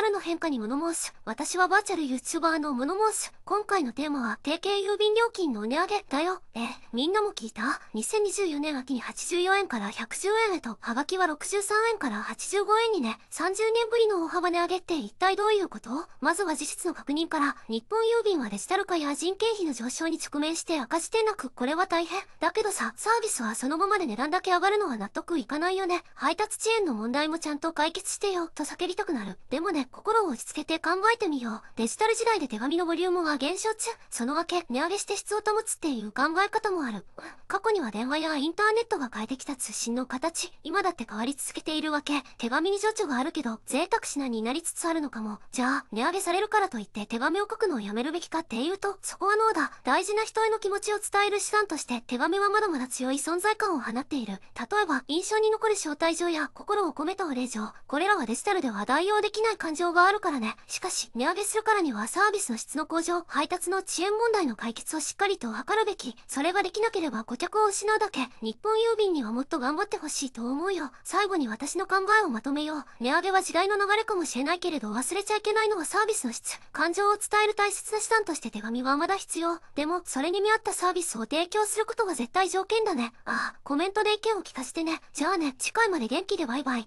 春の変化に物申す。私はバーチャル YouTuber の物申す。今回のテーマは、定型郵便料金の値上げだよ。え、みんなも聞いた ?2024 年秋に84円から110円へと、はがきは63円から85円にね。30年ぶりの大幅値上げって一体どういうことまずは事実の確認から、日本郵便はデジタル化や人件費の上昇に直面して赤字点なく、これは大変。だけどさ、サービスはそのままで値段だけ上がるのは納得いかないよね。配達遅延の問題もちゃんと解決してよ、と叫びたくなる。でもね、心を落ち着けて考えてみよう。デジタル時代で手紙のボリュームは減少中。そのわけ、値上げして質を保つっていう考え方もある。過去には電話やインターネットが変えてきた通信の形、今だって変わり続けているわけ。手紙に情緒があるけど、贅沢品になりつつあるのかも。じゃあ、値上げされるからといって手紙を書くのをやめるべきかっていうと、そこはノーだ。大事な人への気持ちを伝える手段として手紙はまだまだ強い存在感を放っている。例えば、印象に残る招待状や心を込めたお礼状。これらはデジタルでは代用できない感じ情があるからね。しかし、値上げするからにはサービスの質の向上、配達の遅延問題の解決をしっかりと図るべき。それができなければ顧客を失うだけ。日本郵便にはもっと頑張ってほしいと思うよ。最後に私の考えをまとめよう。値上げは時代の流れかもしれないけれど忘れちゃいけないのはサービスの質。感情を伝える大切な手段として手紙はまだ必要。でも、それに見合ったサービスを提供することが絶対条件だね。ああ、コメントで意見を聞かせてね。じゃあね、次回まで元気でバイバイ。